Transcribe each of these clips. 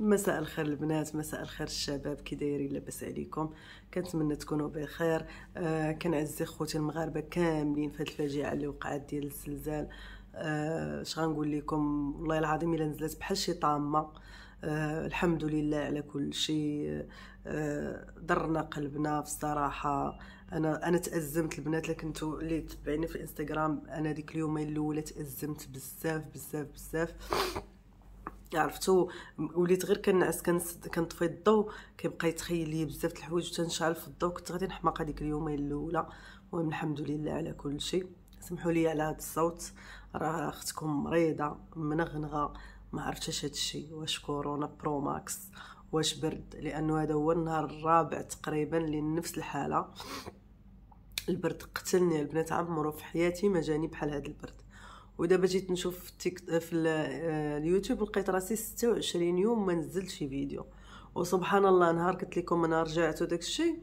مساء الخير البنات مساء الخير الشباب كي دايرين لاباس عليكم كنتمنى تكونوا بخير آه كنعزي خوتي المغاربه كاملين في الفجيعه الفاجعه اللي وقعت ديال الزلزال آه غنقول لكم والله العظيم الا نزلت بحال شي طامه آه الحمد لله على كل شيء آه ضرنا قلبنا بصراحه انا انا تازمت البنات اللي كنتو اللي تبعيني في الانستغرام انا ديك اليومين الاولى تازمت بزاف بزاف بزاف عرفتو وليت غير كنعس كنطفي الضو كيبقى يتخيل لي بزاف د الحوايج تنشعل في الضو كنت غادي نحماق هذيك اليومين الاولى المهم الحمد لله على كل شيء سمحوا لي على هذا الصوت راه اختكم مريضه منغنغه ما عرفتش هذا الشيء واش كورونا برو ماكس واش برد لانه هذا هو النهار الرابع تقريبا لنفس الحاله البرد قتلني البنات عمرو في حياتي ما جاني بحال هذا البرد ودابا جيت نشوف في, في آه، اليوتيوب لقيت راسي 26 يوم ما نزلت شي فيديو وسبحان الله نهار قلت لكم انا رجعت وداك الشيء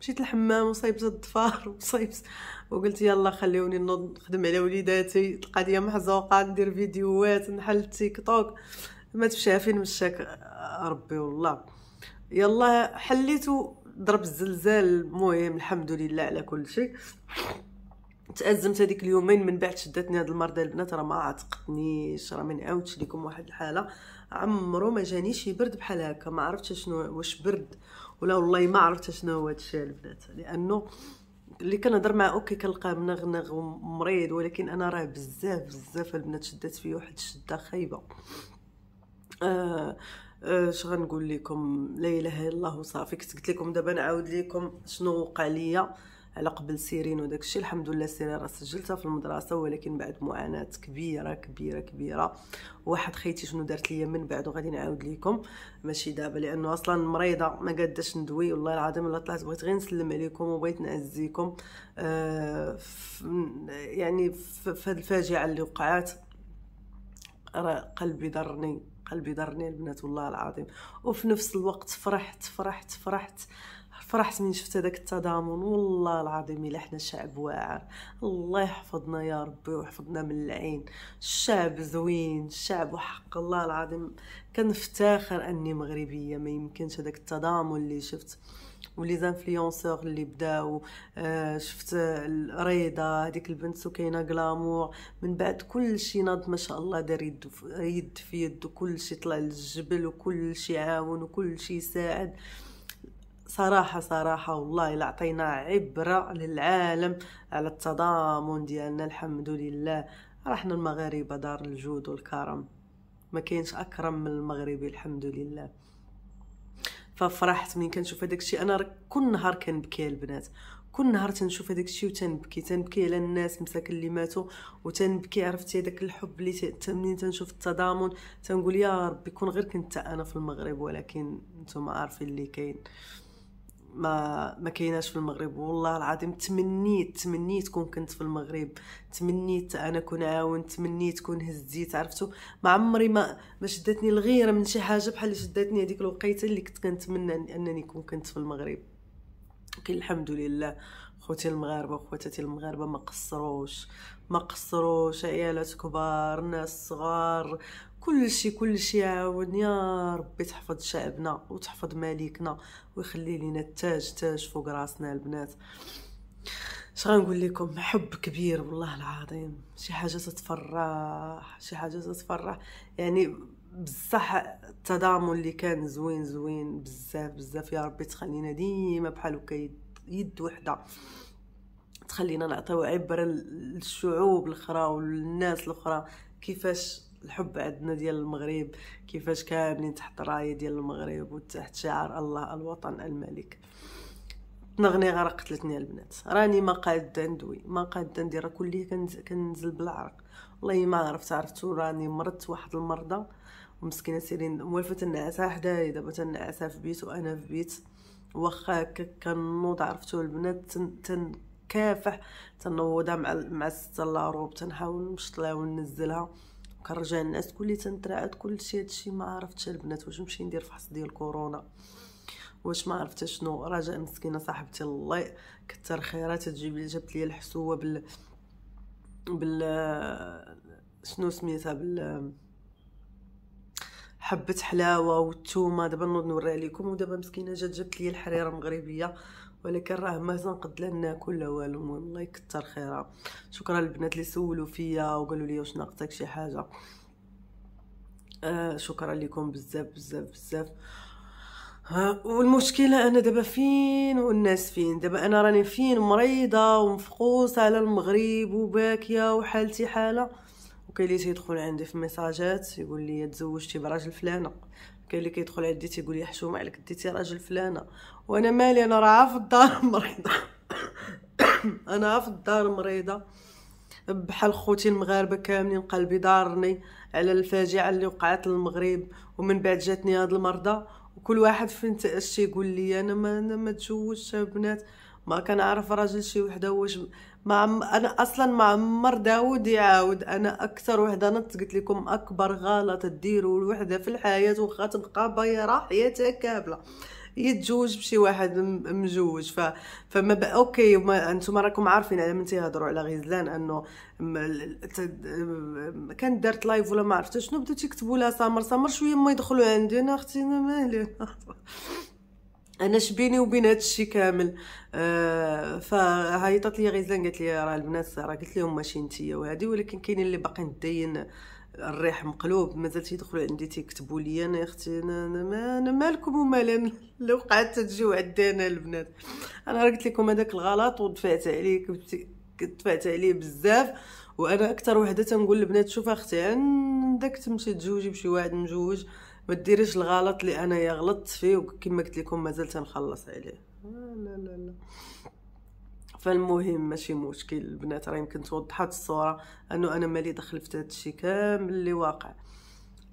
مشيت الحمام وصايبت الضفار وصايبت وقلت يلا خليوني نوض نخدم على وليداتي القضيه محزوقه ندير فيديوهات نحل تيك توك ما تمشيها فين مشاك ربي والله يلا حليت ضرب الزلزال المهم الحمد لله على كل شيء تازمت هذيك اليومين من بعد شدتني هاد المرضى البنات راه ما عتقتنيش راه من نعاودش لكم واحد الحاله عمرو ما جاني شي برد بحال هكا ما عرفتش شنو واش برد ولا والله ما عرفت شنو هو الشيء البنات لانه اللي كنهضر معاه اوكي كنلقاه منغنغ ومريض ولكن انا راه بزاف بزاف البنات شدات فيه واحد الشده خايبه آه اش آه غنقول لكم لا اله الا الله وصافي كنت قلت لكم دابا نعاود لكم شنو وقع ليا على قبل سيرين وداك الشيء الحمد لله سيرين راه سجلتها في المدرسه ولكن بعد معاناه كبيره كبيره كبيره واحد خيتي شنو دارت ليا من بعد وغادي نعاود لكم ماشي دابا لانه اصلا مريضه ما قاداش ندوي والله العظيم الا طلعت بغيت غير نسلم عليكم وبغيت نعزيكم آه يعني في هذه الفاجعه اللي وقعات راه قلبي ضرني قلبي ضرني البنات والله العظيم وفي نفس الوقت فرحت فرحت فرحت فرحت من شفت هذاك التضامن والله العظيم الا حنا شعب واعر الله يحفظنا يا ربي ويحفظنا من العين الشعب زوين الشعب وحق الله العظيم كنفتخر اني مغربيه ما يمكنش هذاك التضامن اللي شفت ولي زانفلونسور اللي بداو آه شفت ريضه هذيك البنت سكينه غلامور من بعد كل شيء ناض ما شاء الله دار يد يد في يد وكل شيء طلع للجبل وكل شيء عاون وكل شيء ساعد صراحة صراحة والله إلا عطينا عبرة للعالم على التضامن ديالنا الحمد لله رحنا المغاربة دار الجود والكرم ما كاينش أكرم من المغربي الحمد لله ففرحت من كنشوف هذاك الشيء انا كل نهار كنبكي البنات كل نهار تنشوف هذاك الشيء وتنبكي تنبكي على الناس مساكن اللي ماتوا وتنبكي عرفتي هذاك الحب اللي تمنين تنشوف التضامن تنقول يا ربي كون غير كنت انا في المغرب ولكن نتوما عارفين اللي كاين ما ما كايناش في المغرب والله العظيم تمنيت تمنيت كون كنت في المغرب تمنيت انا كون عاونت تمنيت كون هزيت عرفتو ما عمري ما ما شدتني الغيره من شي حاجه بحال اللي شدتني هذيك الوقيته اللي كنت كنتمنى انني كون كنت في المغرب ولكن الحمد لله خوتي المغاربه وخواتاتي المغاربه ما قصروش ما قصروش عيالات كبار ناس صغار كلشي كلشي عاون يا ربي تحفظ شعبنا وتحفظ مالكنا ويخلي لينا التاج تاج فوق راسنا البنات اش غنقول لكم حب كبير والله العظيم شي حاجه تتفرح شي حاجه تتفرح يعني بصح التضامن اللي كان زوين زوين بزاف بزاف يا ربي تخلينا ديما بحال هكا يد وحده تخلينا نعطيو عبره للشعوب الاخرى وللناس الاخرى كيفاش الحب عندنا ديال المغرب كيفاش كاملين تحت رايه ديال المغرب وتحت شعار الله الوطن الملك نغني غير قتلتني البنات راني ما قادة ندوي ما قادة ندير راه كليه كنزل بالعرق والله ما عرفت عرفت راني مرضت واحد المرضى ومسكينه سيرين موالفه تنعسها حدايا دابا تنعسها في بيت وانا في بيت واخا كنوض عرفتو البنات تن كافح تنوضها مع مع الستة لاروب تنحاول نمشطلها وننزلها كنرجع للناس كل تنتراعد كلشي هادشي ما عرفتش البنات واش نمشي ندير فحص ديال كورونا واش ما عرفت شنو رجاء مسكينه صاحبتي الله كثر خيرها تجيب لي جابت لي الحسوه بال بال شنو سميتها بال حبه حلاوه والثومه دابا نوض نوريها لكم ودابا مسكينه جات جابت لي الحريره مغربيه ولكن راه ما قد لا ناكل لا والو المهم الله يكثر خيرها شكرا للبنات اللي سولوا فيا وقالوا لي واش ناقصك شي حاجه آه شكرا لكم بزاف بزاف بزاف ها آه، والمشكله انا دابا فين والناس فين دابا انا راني فين مريضه ومفقوسه على المغرب وباكيه وحالتي حاله وكاين اللي تيدخل عندي في ميساجات يقول لي تزوجتي براجل فلانه كاين اللي كيدخل عندي تيقول لي حشومه عليك ديتي راجل فلانه وانا مالي انا راه في الدار مريضه انا في الدار مريضه بحال خوتي المغاربه كاملين قلبي دارني على الفاجعه اللي وقعت للمغرب ومن بعد جاتني هاد المرضى وكل واحد فين تيقول لي انا ما انا ما تزوجتش بنات ما كنعرف راجل شي وحده واش مع انا اصلا مع عمر داود يعاود انا اكثر وحده نط قلت لكم اكبر غلط ديروا الوحده في الحياه واخا تبقى بايره حياتها كامله يتزوج بشي واحد مجوج ف فما ب... اوكي ما... انتم راكم عارفين على من تيهضروا على غزلان انه م... ت... كان دارت لايف ولا ما عرفتش شنو بداو تيكتبوا لها سمر سمر شويه ما يدخلوا عندي انا اختي انا مالي انا شبيني وبين هذا الشيء كامل آه فعيطت لي غيزلان قالت لي راه البنات راه قلت لهم ماشي نتيا وهادي ولكن كاينين اللي باقيين داين الريح مقلوب مازال تيدخلوا عندي تيكتبوا لي انا يا اختي انا ما انا مالكم ومال اللي وقعت تجيو عندنا البنات انا راه قلت لكم هذاك الغلط ودفعت عليه دفعت عليه بزاف وانا اكثر وحده تنقول للبنات شوف اختي عندك تمشي تزوجي بشي واحد آه ما ديريش الغلط اللي انايا غلطت فيه وكما قلت لكم مازال تنخلص عليه لا لا لا فالمهم ماشي مشكل البنات راه يمكن توضحات الصوره انه انا مالي دخل في هذا الشيء كامل اللي واقع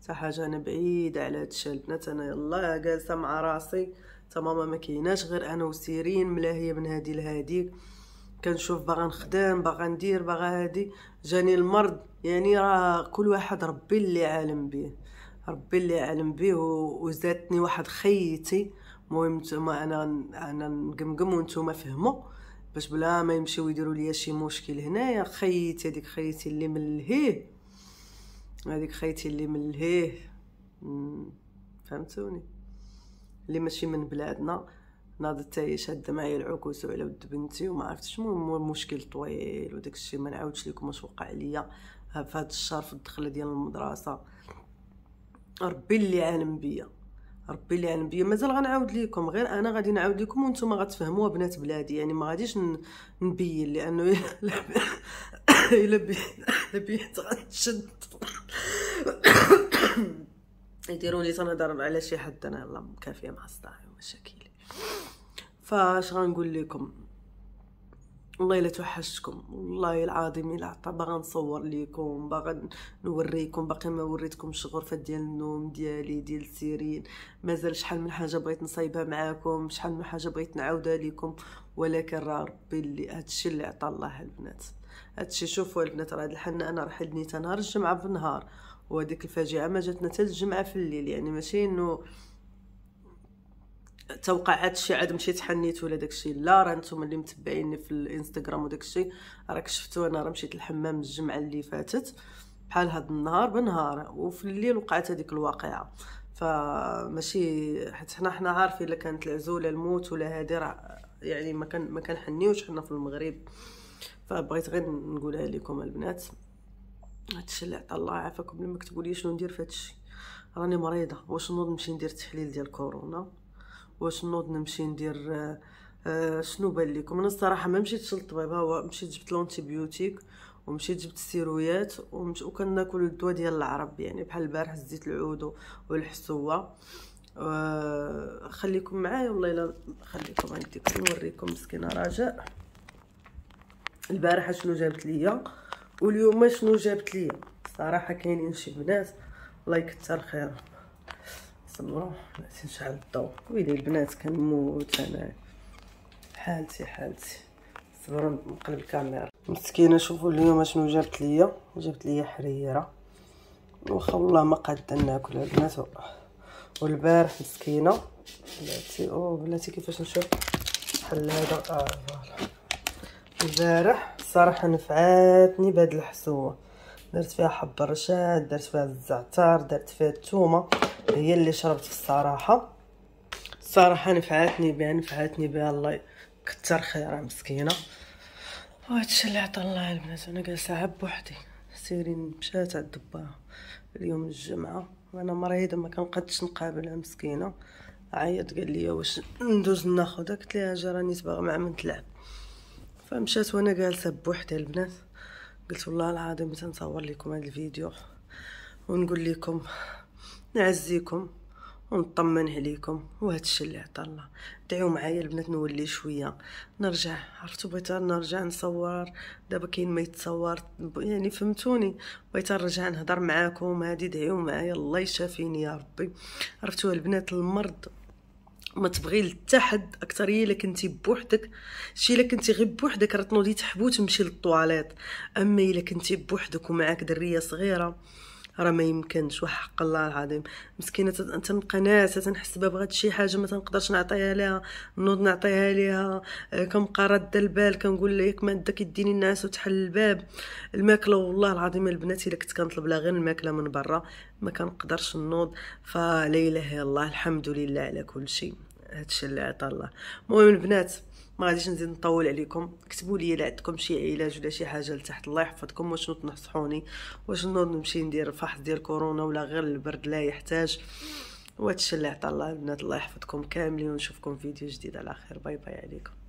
حتى حاجه انا بعيده على هذا الشيء البنات انا يلاه جالسه مع راسي تا ماما ما كايناش غير انا وسيرين ملاهيه من هادي لهادي كنشوف باغا نخدم باغا ندير باغا هادي جاني المرض يعني راه كل واحد ربي اللي عالم به ربي اللي اعلم بيه وزادتني واحد خيتي المهم نتوما انا انا نقمقم وانتوما فهموا باش بلا ما يمشيو يديروا ليا شي مشكل هنايا خيتي هذيك خيتي اللي ملهيه هذيك خيتي اللي ملهيه فهمتوني اللي ماشي من بلادنا ناضت حتى هي شاده معايا العكوس وعلى ود بنتي وما عرفتش المهم مشكل طويل وداك الشيء ما نعاودش لكم واش وقع ليا في هذا الشهر في الدخله ديال المدرسه ربي اللي عالم بيا ربي اللي عالم بيا مازال غنعاود لكم غير انا غادي نعاود لكم وانتم غتفهموها بنات بلادي يعني ما غاديش نبين لانه الا بيت غنشد يديروني تنهضر على شي حد انا يلاه كافيه مع الصداع ومشاكلي فاش غنقول لكم والله الا توحشتكم والله العظيم الا عطا باغا نصور ليكم باغا نوريكم باقي ما وريتكمش غرفه ديال النوم ديالي ديال السيرين مازال شحال من حاجه بغيت نصايبها معاكم شحال من حاجه بغيت نعاودها ليكم ولكن راه ربي اللي هادشي اللي عطا الله البنات هادشي شوفوا البنات راه الحنه انا راه حدني نهار الجمعه بالنهار وهذيك الفاجعه ما جاتنا حتى الجمعه في الليل يعني ماشي انه توقع شي عاد مشيت حنيت ولا داكشي لا راه نتوما اللي متبعيني في الانستغرام وداكشي راك شفتو انا راه مشيت للحمام الجمعه اللي فاتت بحال هاد النهار بنهار وفي الليل وقعت هذيك الواقعه فماشي حيت حنا حنا عارفين الا كانت العزوله الموت ولا هادي راه يعني ما كان ما كنحنيوش حنا في المغرب فبغيت غير نقولها لكم البنات هادشي اللي عطا الله عافاكم لما كتقولي شنو ندير فهادشي راني مريضه واش نوض نمشي ندير التحليل ديال كورونا واش نوض نمشي ندير آه، آه، شنو بان لكم انا الصراحه ما مشيتش للطبيب هو مشيت جبت لونتيبيوتيك ومشيت جبت السيرويات ومش وكناكل الدواء ديال العرب يعني بحال البارح زيت العود والحسوه آه خليكم معايا والله الا خليكم عندي نوريكم مسكينه رجاء البارحه شنو جابت ليا واليوم شنو جابت ليا صراحه كاينين شي بنات الله يكثر خيرهم نصبرو بغيت نشعل الضو ويلي البنات كنموت انا حالتي حالتي صبروا نقلب الكاميرا مسكينه شوفوا اليوم شنو جابت ليا جابت ليا حريره واخا والله ما قادة ناكل البنات والبارح مسكينه بلاتي او بلاتي كيفاش نشوف حل هذا اه البارح الصراحه نفعاتني بهاد الحسوه درت فيها حب الرشاد درت فيها الزعتر درت فيها الثومه هي اللي شربت الصراحه الصراحه نفعتني بها نفعتني بها الله كثر خيرها مسكينه وهادشي اللي عطا الله البنات انا جالسه عب وحدي سيري مشات على دباها اليوم الجمعه وانا مريضه ما كنقدش نقابلها مسكينه عيط قال لي واش ندوز ناخذها قلت لها راني تبغى مع من تلعب فمشات وانا جالسه بوحدي البنات قلت والله العظيم تنصور لكم هذا الفيديو ونقول لكم نعزيكم ونطمن عليكم وهذا الشيء اللي عطى الله دعيو معايا البنات نولي شويه نرجع عرفتوا بغيت نرجع نصور دابا كاين ما يتصور يعني فهمتوني بغيت نرجع نهضر معاكم هادي دعيو معايا الله يشافيني يا ربي عرفتوا البنات المرض ما تبغي حتى حد هي الا كنتي بوحدك شي الا كنتي غير بوحدك راه تنوضي تحبو تمشي للطواليت اما الا كنتي بوحدك ومعاك دريه صغيره راه ما يمكنش وحق الله العظيم مسكينه تنبقى ناس تنحس بها بغات شي حاجه ما تنقدرش نعطيها لها نوض نعطيها ليها آه، كنبقى راده البال كنقول لك ما عندك يديني الناس وتحل الباب الماكله والله العظيم البنات الا كنت كنطلب لها غير الماكله من برا ما كنقدرش نوض فلا اله الا الله الحمد لله على كل شيء هادشي اللي عطا الله المهم البنات ما غاديش نزيد نطول عليكم كتبوا لي الا عندكم شي علاج ولا شي حاجه لتحت الله يحفظكم وشنو تنصحوني واش نوض نمشي ندير فحص ديال كورونا ولا غير البرد لا يحتاج وهادشي اللي عطا الله البنات الله يحفظكم كاملين ونشوفكم فيديو جديد على خير باي باي عليكم